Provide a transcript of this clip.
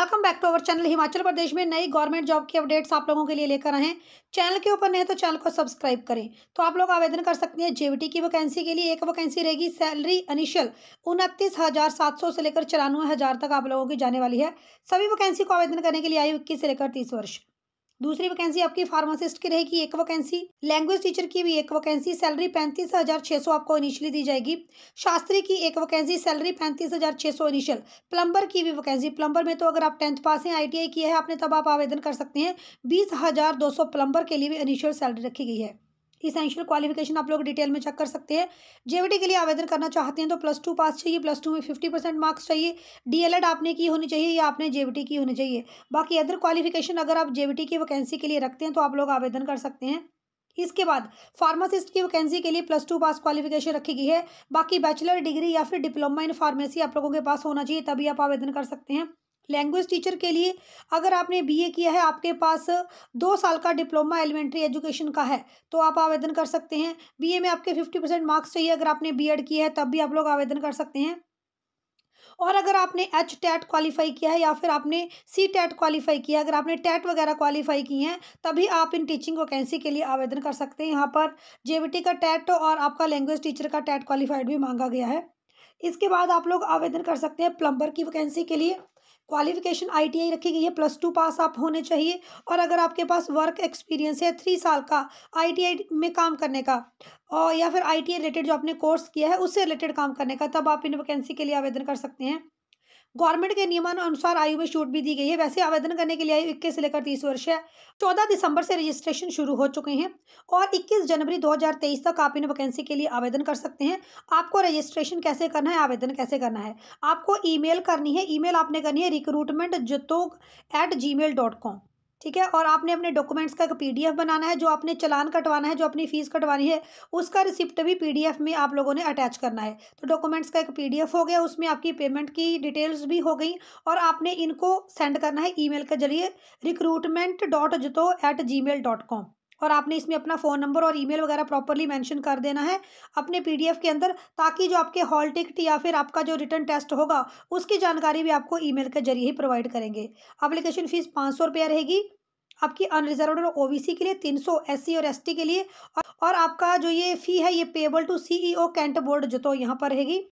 welcome back to our channel Himachal Pradesh में नई government job की अपडेट्स आप लोगों के लिए लेकर आए हैं चैनल के ऊपर नहीं तो चैनल को सब्सक्राइब करें तो आप लोग आवेदन कर सकते हैं जेवीटी की वैकेंसी के लिए एक वैकेंसी रहेगी सैलरी इनिशियल उनतीस हज़ार सात सौ से लेकर चौरानवे हज़ार तक आप लोगों की जाने वाली है सभी वैकेंसी को आवेदन करने के लिए आयु इक्कीस से लेकर तीस वर्ष दूसरी वैकेंसी आपकी फार्मासिस्ट की रहेगी एक वैकेंसी लैंग्वेज टीचर की भी एक वैकेंसी सैलरी पैंतीस हज़ार छः सौ आपको इनिशियली दी जाएगी शास्त्री की एक वैकेंसी सैलरी पैंतीस हज़ार छः सौ इनिशियल प्लम्बर की भी वैकेंसी प्लम्बर में तो अगर आप टेंथ पास हैं आई किया है आपने तब आप आवेदन कर सकते हैं बीस हज़ार दो सौ प्लम्बर के लिए भी इनिशियल सैलरी रखी गई है इसेंशियल क्वालिफिकेशन आप लोग डिटेल में चेक कर सकते हैं जेवीटी के लिए आवेदन करना चाहते हैं तो प्लस टू पास चाहिए प्लस टू में फिफ्टी परसेंट मार्क्स चाहिए डीएलएड आपने की होनी चाहिए या आपने जेवीटी की होनी चाहिए बाकी अदर क्वालिफिकेशन अगर आप जेवीटी की वैकेंसी के लिए रखते हैं तो आप लोग आवेदन कर सकते हैं इसके बाद फार्मासिस्ट की वैकेंसी के लिए प्लस टू पास क्वालिफिकेशन रखी गई है बाकी बैचलर डिग्री या फिर डिप्लोमा इन फार्मेसी आप लोगों के पास होना चाहिए तभी आप आवेदन कर सकते हैं लैंग्वेज टीचर के लिए अगर आपने बीए किया है आपके पास दो साल का डिप्लोमा एलिमेंट्री एजुकेशन का है तो आप आवेदन कर सकते हैं बीए में आपके फिफ्टी परसेंट मार्क्स चाहिए अगर आपने बीएड किया है तब भी आप लोग आवेदन कर सकते हैं और अगर आपने एच टैट क्वालिफाई किया है या फिर आपने सी टैट क्वालिफाई किया है अगर आपने टैट वगैरह क्वालिफाई की हैं तभी आप इन टीचिंग वैकेंसी के लिए आवेदन कर सकते हैं यहाँ पर जे का टैट और आपका लैंग्वेज टीचर का टैट क्वालिफाइड भी मांगा गया है इसके बाद आप लोग आवेदन कर सकते हैं प्लम्बर की वैकेंसी के लिए क्वालिफिकेशन आईटीआई रखी गई है प्लस टू पास आप होने चाहिए और अगर आपके पास वर्क एक्सपीरियंस है थ्री साल का आईटीआई में काम करने का और या फिर आईटीआई रिलेटेड जो आपने कोर्स किया है उससे रिलेटेड काम करने का तब आप इन वैकेंसी के लिए आवेदन कर सकते हैं गवर्नमेंट के नियमानुसार आयु में छूट भी दी गई है वैसे आवेदन करने के लिए आयु इक्कीस से लेकर तीस वर्ष है चौदह दिसंबर से रजिस्ट्रेशन शुरू हो चुके हैं और इक्कीस जनवरी दो तक आप इन वैकेंसी के लिए आवेदन कर सकते हैं आपको रजिस्ट्रेशन कैसे करना है आवेदन कैसे करना है आपको ई करनी है ई आपने करनी है रिक्रूटमेंट जतोग एट जी ठीक है और आपने अपने डॉक्यूमेंट्स का पीडीएफ बनाना है जो आपने चलान कटवाना है जो अपनी फ़ीस कटवानी है उसका रिसिप्ट भी पीडीएफ में आप लोगों ने अटैच करना है तो डॉक्यूमेंट्स का एक पीडीएफ हो गया उसमें आपकी पेमेंट की डिटेल्स भी हो गई और आपने इनको सेंड करना है ईमेल के जरिए रिक्रूटमेंट डॉट जतो at gmail dot com और आपने इसमें अपना फ़ोन नंबर और ईमेल वगैरह प्रॉपरली मेंशन कर देना है अपने पीडीएफ के अंदर ताकि जो आपके हॉल टिकट या फिर आपका जो रिटर्न टेस्ट होगा उसकी जानकारी भी आपको ईमेल के जरिए ही प्रोवाइड करेंगे अप्लीकेशन फ़ीस पाँच सौ रहेगी आपकी अनरिजर्व और ओ के लिए तीन सौ और एस के लिए और आपका जो ये फ़ी है ये payable to CEO cantt board जो तो यहाँ पर रहेगी